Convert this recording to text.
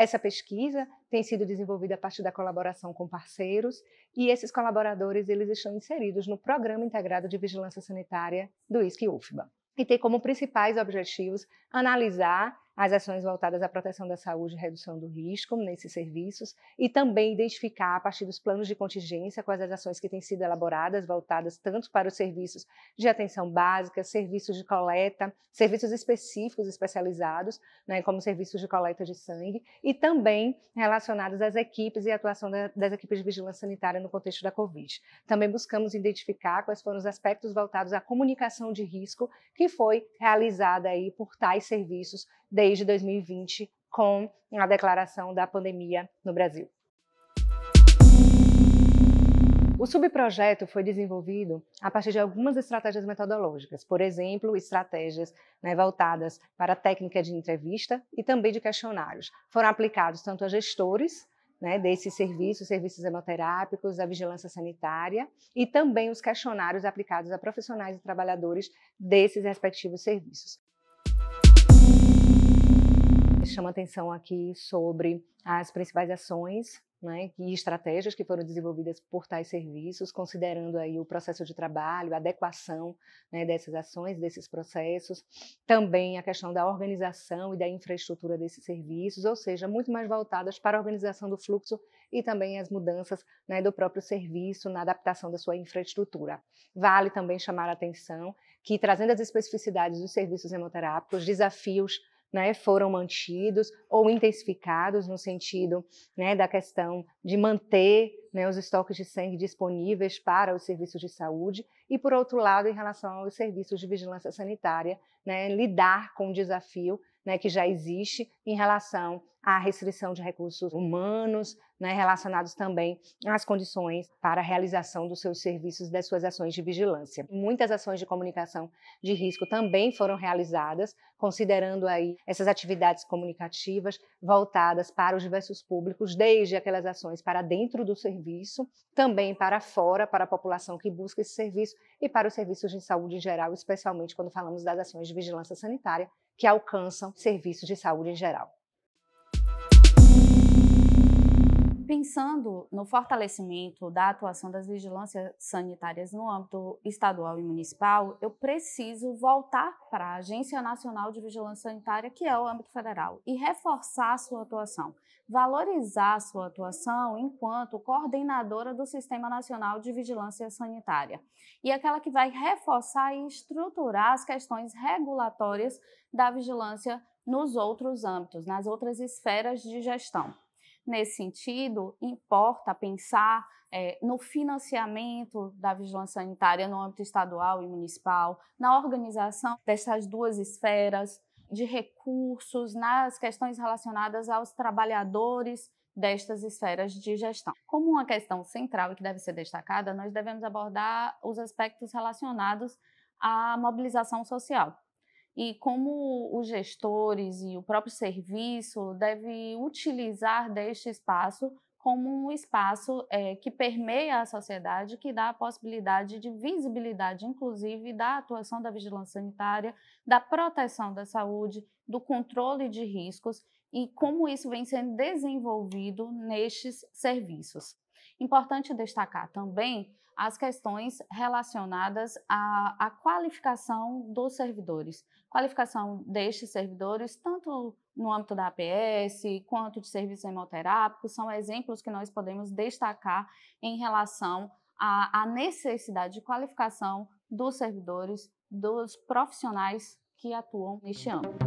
Essa pesquisa tem sido desenvolvida a partir da colaboração com parceiros e esses colaboradores eles estão inseridos no Programa Integrado de Vigilância Sanitária do ISC-UFBA e tem como principais objetivos analisar as ações voltadas à proteção da saúde e redução do risco nesses serviços e também identificar, a partir dos planos de contingência, quais as ações que têm sido elaboradas voltadas tanto para os serviços de atenção básica, serviços de coleta, serviços específicos especializados, né, como serviços de coleta de sangue, e também relacionados às equipes e atuação da, das equipes de vigilância sanitária no contexto da Covid. Também buscamos identificar quais foram os aspectos voltados à comunicação de risco que foi realizada aí por tais serviços desde 2020, com a declaração da pandemia no Brasil. O subprojeto foi desenvolvido a partir de algumas estratégias metodológicas, por exemplo, estratégias né, voltadas para a técnica de entrevista e também de questionários. Foram aplicados tanto a gestores né, desses serviços, serviços hemoterápicos, a vigilância sanitária e também os questionários aplicados a profissionais e trabalhadores desses respectivos serviços atenção aqui sobre as principais ações né, e estratégias que foram desenvolvidas por tais serviços, considerando aí o processo de trabalho, a adequação né, dessas ações, desses processos, também a questão da organização e da infraestrutura desses serviços, ou seja, muito mais voltadas para a organização do fluxo e também as mudanças né, do próprio serviço na adaptação da sua infraestrutura. Vale também chamar a atenção que, trazendo as especificidades dos serviços hemoterápicos, desafios né, foram mantidos ou intensificados no sentido né, da questão de manter né, os estoques de sangue disponíveis para os serviços de saúde e, por outro lado, em relação aos serviços de vigilância sanitária, né, lidar com o desafio né, que já existe em relação à restrição de recursos humanos, né, relacionados também às condições para a realização dos seus serviços e das suas ações de vigilância. Muitas ações de comunicação de risco também foram realizadas, considerando aí essas atividades comunicativas voltadas para os diversos públicos, desde aquelas ações para dentro do serviço serviço, também para fora, para a população que busca esse serviço e para os serviços de saúde em geral, especialmente quando falamos das ações de vigilância sanitária que alcançam serviços de saúde em geral. pensando no fortalecimento da atuação das vigilâncias sanitárias no âmbito estadual e municipal, eu preciso voltar para a Agência Nacional de Vigilância Sanitária, que é o âmbito federal, e reforçar a sua atuação, valorizar a sua atuação enquanto coordenadora do Sistema Nacional de Vigilância Sanitária, e aquela que vai reforçar e estruturar as questões regulatórias da vigilância nos outros âmbitos, nas outras esferas de gestão. Nesse sentido, importa pensar é, no financiamento da vigilância sanitária no âmbito estadual e municipal, na organização dessas duas esferas, de recursos, nas questões relacionadas aos trabalhadores destas esferas de gestão. Como uma questão central e que deve ser destacada, nós devemos abordar os aspectos relacionados à mobilização social e como os gestores e o próprio serviço deve utilizar deste espaço como um espaço é, que permeia a sociedade, que dá a possibilidade de visibilidade, inclusive, da atuação da vigilância sanitária, da proteção da saúde, do controle de riscos e como isso vem sendo desenvolvido nestes serviços. Importante destacar também as questões relacionadas à, à, qualificação dos servidores. Qualificação destes servidores, tanto no âmbito da APS quanto de serviço hemoterápico, são exemplos que nós podemos destacar em relação à, à necessidade de qualificação dos servidores, dos profissionais que atuam neste âmbito.